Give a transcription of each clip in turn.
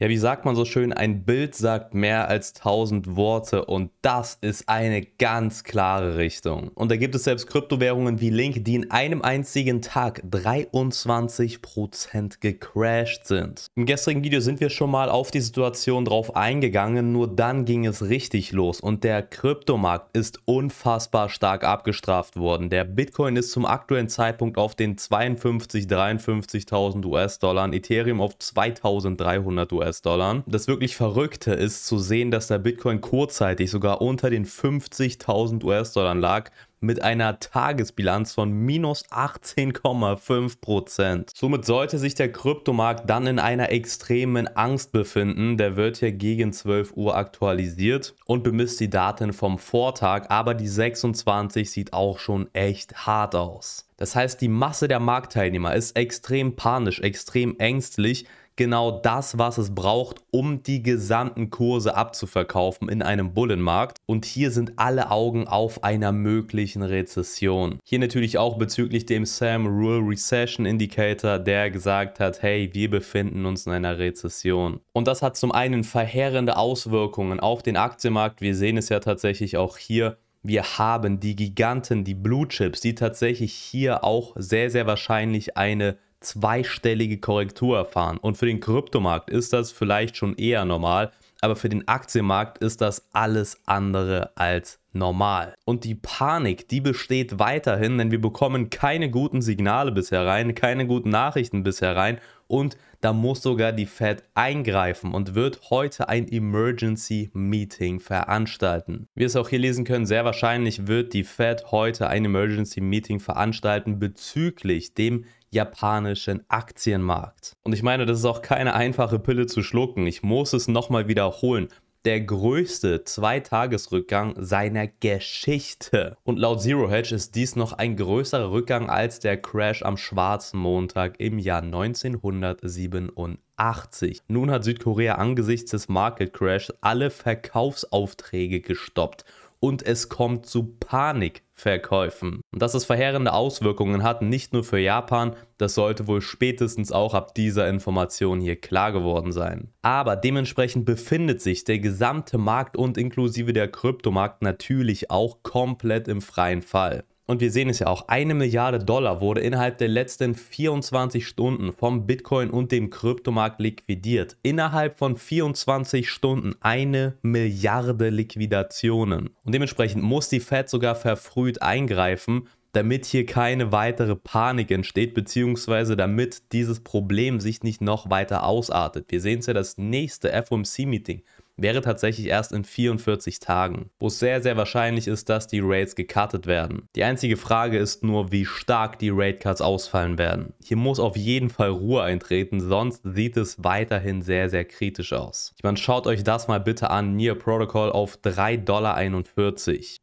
Ja, wie sagt man so schön, ein Bild sagt mehr als tausend Worte und das ist eine ganz klare Richtung. Und da gibt es selbst Kryptowährungen wie Link, die in einem einzigen Tag 23% gecrashed sind. Im gestrigen Video sind wir schon mal auf die Situation drauf eingegangen, nur dann ging es richtig los und der Kryptomarkt ist unfassbar stark abgestraft worden. Der Bitcoin ist zum aktuellen Zeitpunkt auf den 52, 53.000 US-Dollar, Ethereum auf 2.300 US-Dollar. US-Dollar. Das wirklich Verrückte ist zu sehen, dass der Bitcoin kurzzeitig sogar unter den 50.000 US-Dollar lag mit einer Tagesbilanz von minus 18,5%. Somit sollte sich der Kryptomarkt dann in einer extremen Angst befinden. Der wird hier gegen 12 Uhr aktualisiert und bemisst die Daten vom Vortag, aber die 26 sieht auch schon echt hart aus. Das heißt, die Masse der Marktteilnehmer ist extrem panisch, extrem ängstlich, genau das, was es braucht, um die gesamten Kurse abzuverkaufen in einem Bullenmarkt. Und hier sind alle Augen auf einer möglichen Rezession. Hier natürlich auch bezüglich dem Sam Rule Recession Indicator, der gesagt hat, hey, wir befinden uns in einer Rezession. Und das hat zum einen verheerende Auswirkungen auf den Aktienmarkt. Wir sehen es ja tatsächlich auch hier. Wir haben die Giganten, die Blue Chips, die tatsächlich hier auch sehr, sehr wahrscheinlich eine zweistellige Korrektur erfahren. Und für den Kryptomarkt ist das vielleicht schon eher normal, aber für den Aktienmarkt ist das alles andere als normal. Und die Panik, die besteht weiterhin, denn wir bekommen keine guten Signale bisher rein, keine guten Nachrichten bisher rein und da muss sogar die Fed eingreifen und wird heute ein Emergency Meeting veranstalten. Wie wir es auch hier lesen können, sehr wahrscheinlich wird die Fed heute ein Emergency Meeting veranstalten bezüglich dem japanischen Aktienmarkt. Und ich meine, das ist auch keine einfache Pille zu schlucken. Ich muss es nochmal wiederholen der größte Zweitagesrückgang seiner Geschichte. Und laut Zero Hedge ist dies noch ein größerer Rückgang als der Crash am schwarzen Montag im Jahr 1987. 80. Nun hat Südkorea angesichts des Market Crash alle Verkaufsaufträge gestoppt und es kommt zu Panikverkäufen. Und dass es verheerende Auswirkungen hat, nicht nur für Japan, das sollte wohl spätestens auch ab dieser Information hier klar geworden sein. Aber dementsprechend befindet sich der gesamte Markt und inklusive der Kryptomarkt natürlich auch komplett im freien Fall und wir sehen es ja auch, eine Milliarde Dollar wurde innerhalb der letzten 24 Stunden vom Bitcoin und dem Kryptomarkt liquidiert. Innerhalb von 24 Stunden eine Milliarde Liquidationen. Und dementsprechend muss die Fed sogar verfrüht eingreifen, damit hier keine weitere Panik entsteht, beziehungsweise damit dieses Problem sich nicht noch weiter ausartet. Wir sehen es ja das nächste FOMC-Meeting wäre tatsächlich erst in 44 Tagen, wo es sehr, sehr wahrscheinlich ist, dass die Raids gekartet werden. Die einzige Frage ist nur, wie stark die Raid-Cuts ausfallen werden. Hier muss auf jeden Fall Ruhe eintreten, sonst sieht es weiterhin sehr, sehr kritisch aus. Ich meine, schaut euch das mal bitte an, Nier Protocol auf 3,41 Dollar.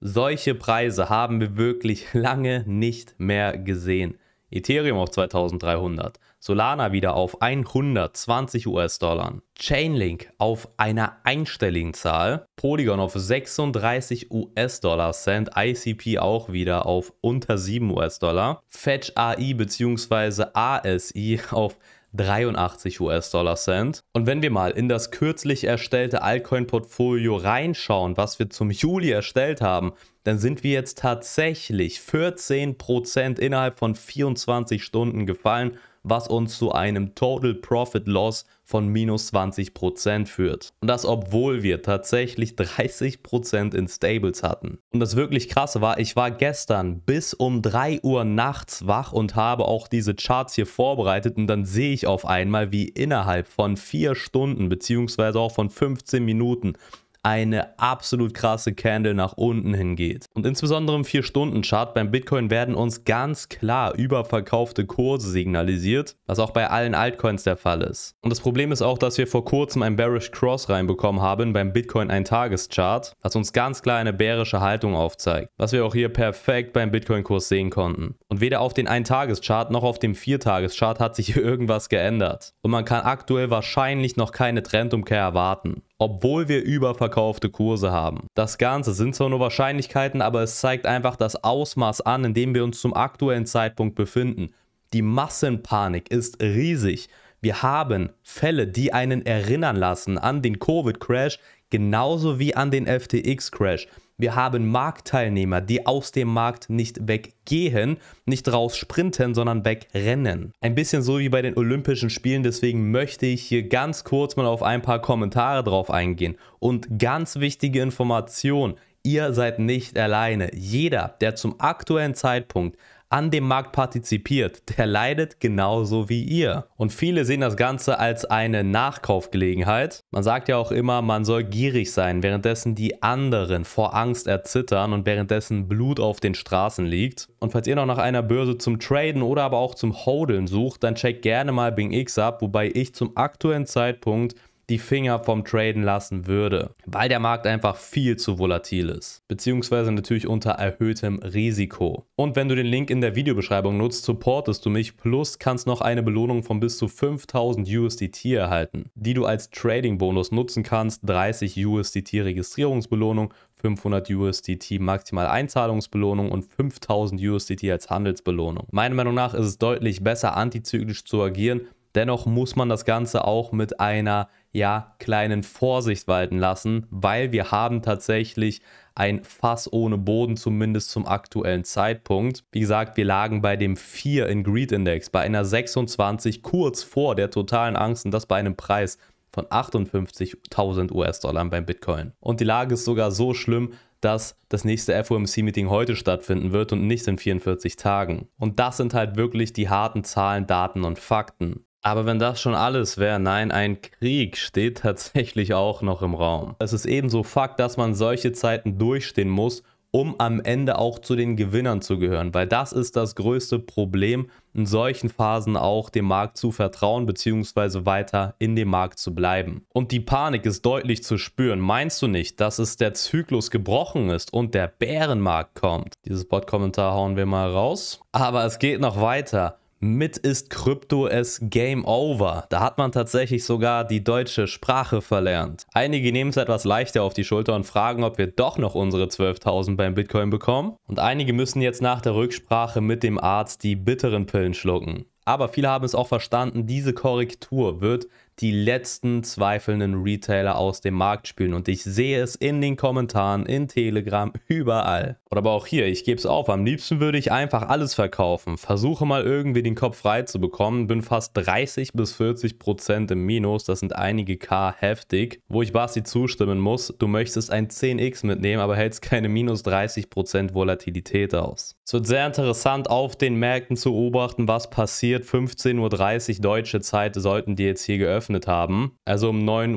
Solche Preise haben wir wirklich lange nicht mehr gesehen. Ethereum auf 2300. Solana wieder auf 120 US-Dollar, Chainlink auf einer einstelligen Zahl, Polygon auf 36 US-Dollar Cent, ICP auch wieder auf unter 7 US-Dollar, Fetch AI bzw. ASI auf 83 US-Dollar Cent. Und wenn wir mal in das kürzlich erstellte Altcoin-Portfolio reinschauen, was wir zum Juli erstellt haben, dann sind wir jetzt tatsächlich 14% innerhalb von 24 Stunden gefallen was uns zu einem Total Profit Loss von minus 20% führt. Und das obwohl wir tatsächlich 30% in Stables hatten. Und das wirklich krasse war, ich war gestern bis um 3 Uhr nachts wach und habe auch diese Charts hier vorbereitet und dann sehe ich auf einmal, wie innerhalb von 4 Stunden bzw. auch von 15 Minuten eine absolut krasse Candle nach unten hingeht. Und insbesondere im 4-Stunden-Chart beim Bitcoin werden uns ganz klar überverkaufte Kurse signalisiert, was auch bei allen Altcoins der Fall ist. Und das Problem ist auch, dass wir vor kurzem ein Bearish Cross reinbekommen haben beim Bitcoin 1-Tages-Chart, was uns ganz klar eine bärische Haltung aufzeigt, was wir auch hier perfekt beim Bitcoin-Kurs sehen konnten. Und weder auf den 1-Tages-Chart noch auf dem 4-Tages-Chart hat sich hier irgendwas geändert. Und man kann aktuell wahrscheinlich noch keine Trendumkehr erwarten obwohl wir überverkaufte Kurse haben. Das Ganze sind zwar nur Wahrscheinlichkeiten, aber es zeigt einfach das Ausmaß an, in dem wir uns zum aktuellen Zeitpunkt befinden. Die Massenpanik ist riesig. Wir haben Fälle, die einen erinnern lassen an den Covid-Crash, genauso wie an den FTX-Crash. Wir haben Marktteilnehmer, die aus dem Markt nicht weggehen, nicht raus sprinten, sondern wegrennen. Ein bisschen so wie bei den Olympischen Spielen, deswegen möchte ich hier ganz kurz mal auf ein paar Kommentare drauf eingehen. Und ganz wichtige Information, ihr seid nicht alleine. Jeder, der zum aktuellen Zeitpunkt an dem Markt partizipiert, der leidet genauso wie ihr. Und viele sehen das Ganze als eine Nachkaufgelegenheit. Man sagt ja auch immer, man soll gierig sein, währenddessen die anderen vor Angst erzittern und währenddessen Blut auf den Straßen liegt. Und falls ihr noch nach einer Börse zum Traden oder aber auch zum Hodeln sucht, dann checkt gerne mal Bing X ab, wobei ich zum aktuellen Zeitpunkt die Finger vom Traden lassen würde, weil der Markt einfach viel zu volatil ist, beziehungsweise natürlich unter erhöhtem Risiko. Und wenn du den Link in der Videobeschreibung nutzt, supportest du mich plus kannst noch eine Belohnung von bis zu 5000 USDT erhalten, die du als Trading-Bonus nutzen kannst, 30 USDT Registrierungsbelohnung 500 USDT maximal Einzahlungsbelohnung und 5000 USDT als Handelsbelohnung. Meiner Meinung nach ist es deutlich besser, antizyklisch zu agieren, Dennoch muss man das Ganze auch mit einer ja, kleinen Vorsicht walten lassen, weil wir haben tatsächlich ein Fass ohne Boden, zumindest zum aktuellen Zeitpunkt. Wie gesagt, wir lagen bei dem 4 in Greed Index, bei einer 26 kurz vor der totalen Angst und das bei einem Preis von 58.000 US-Dollar beim Bitcoin. Und die Lage ist sogar so schlimm, dass das nächste FOMC-Meeting heute stattfinden wird und nicht in 44 Tagen. Und das sind halt wirklich die harten Zahlen, Daten und Fakten. Aber wenn das schon alles wäre, nein, ein Krieg steht tatsächlich auch noch im Raum. Es ist ebenso Fakt, dass man solche Zeiten durchstehen muss, um am Ende auch zu den Gewinnern zu gehören, weil das ist das größte Problem, in solchen Phasen auch dem Markt zu vertrauen bzw. weiter in dem Markt zu bleiben. Und die Panik ist deutlich zu spüren. Meinst du nicht, dass es der Zyklus gebrochen ist und der Bärenmarkt kommt? Dieses Bot-Kommentar hauen wir mal raus. Aber es geht noch weiter mit ist Krypto es Game Over. Da hat man tatsächlich sogar die deutsche Sprache verlernt. Einige nehmen es etwas leichter auf die Schulter und fragen, ob wir doch noch unsere 12.000 beim Bitcoin bekommen. Und einige müssen jetzt nach der Rücksprache mit dem Arzt die bitteren Pillen schlucken. Aber viele haben es auch verstanden, diese Korrektur wird die letzten zweifelnden Retailer aus dem Markt spülen. Und ich sehe es in den Kommentaren, in Telegram, überall. Oder aber auch hier, ich gebe es auf. Am liebsten würde ich einfach alles verkaufen. Versuche mal irgendwie den Kopf frei zu bekommen. Bin fast 30 bis 40 Prozent im Minus. Das sind einige K heftig. Wo ich Basti zustimmen muss, du möchtest ein 10x mitnehmen, aber hältst keine minus 30 Prozent Volatilität aus. Es wird sehr interessant auf den Märkten zu beobachten, was passiert. 15.30 Uhr deutsche Zeit sollten die jetzt hier geöffnet haben. Also um 9.30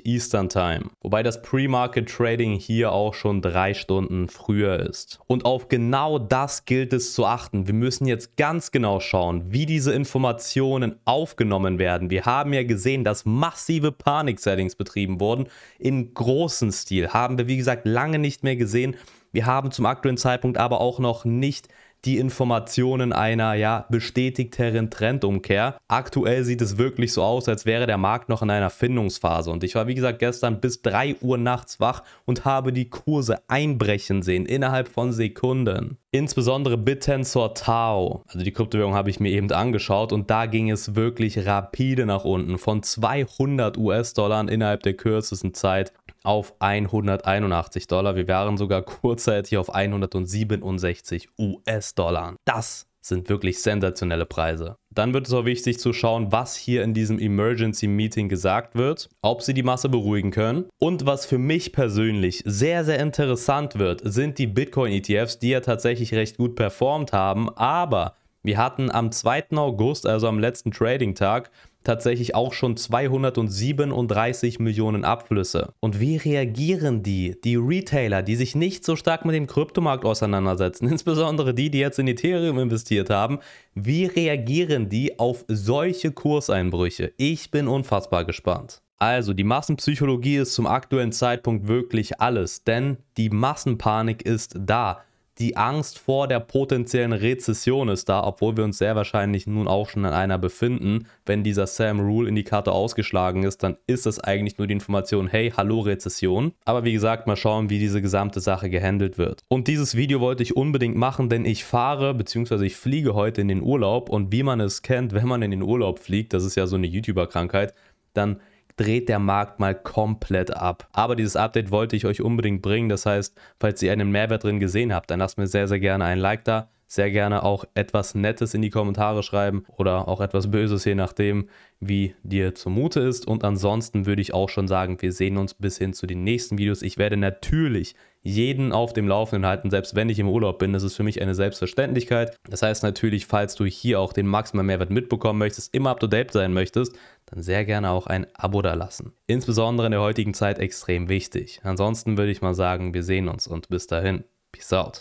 Uhr Eastern Time. Wobei das Pre-Market Trading hier auch schon drei Stunden früh früher ist. Und auf genau das gilt es zu achten. Wir müssen jetzt ganz genau schauen, wie diese Informationen aufgenommen werden. Wir haben ja gesehen, dass massive Panik-Settings betrieben wurden. In großem Stil haben wir, wie gesagt, lange nicht mehr gesehen. Wir haben zum aktuellen Zeitpunkt aber auch noch nicht die Informationen einer ja bestätigteren Trendumkehr. Aktuell sieht es wirklich so aus, als wäre der Markt noch in einer Findungsphase. Und ich war, wie gesagt, gestern bis 3 Uhr nachts wach und habe die Kurse einbrechen sehen innerhalb von Sekunden. Insbesondere Bittensor Tau, also die Kryptowährung habe ich mir eben angeschaut und da ging es wirklich rapide nach unten von 200 US-Dollar innerhalb der kürzesten Zeit auf 181 Dollar. Wir waren sogar kurzzeitig auf 167 US-Dollar. Das sind wirklich sensationelle Preise. Dann wird es auch wichtig zu schauen, was hier in diesem Emergency Meeting gesagt wird, ob sie die Masse beruhigen können. Und was für mich persönlich sehr, sehr interessant wird, sind die Bitcoin-ETFs, die ja tatsächlich recht gut performt haben. Aber wir hatten am 2. August, also am letzten Trading-Tag, tatsächlich auch schon 237 Millionen Abflüsse. Und wie reagieren die, die Retailer, die sich nicht so stark mit dem Kryptomarkt auseinandersetzen, insbesondere die, die jetzt in Ethereum investiert haben, wie reagieren die auf solche Kurseinbrüche? Ich bin unfassbar gespannt. Also, die Massenpsychologie ist zum aktuellen Zeitpunkt wirklich alles, denn die Massenpanik ist da die Angst vor der potenziellen Rezession ist da, obwohl wir uns sehr wahrscheinlich nun auch schon in einer befinden. Wenn dieser Sam Rule Indikator ausgeschlagen ist, dann ist das eigentlich nur die Information, hey, hallo Rezession. Aber wie gesagt, mal schauen, wie diese gesamte Sache gehandelt wird. Und dieses Video wollte ich unbedingt machen, denn ich fahre bzw. ich fliege heute in den Urlaub und wie man es kennt, wenn man in den Urlaub fliegt, das ist ja so eine YouTuber-Krankheit, dann dreht der Markt mal komplett ab. Aber dieses Update wollte ich euch unbedingt bringen. Das heißt, falls ihr einen Mehrwert drin gesehen habt, dann lasst mir sehr, sehr gerne ein Like da sehr gerne auch etwas Nettes in die Kommentare schreiben oder auch etwas Böses, je nachdem, wie dir zumute ist. Und ansonsten würde ich auch schon sagen, wir sehen uns bis hin zu den nächsten Videos. Ich werde natürlich jeden auf dem Laufenden halten, selbst wenn ich im Urlaub bin. Das ist für mich eine Selbstverständlichkeit. Das heißt natürlich, falls du hier auch den maximalen Mehrwert mitbekommen möchtest, immer up to date sein möchtest, dann sehr gerne auch ein Abo da lassen. Insbesondere in der heutigen Zeit extrem wichtig. Ansonsten würde ich mal sagen, wir sehen uns und bis dahin. Peace out.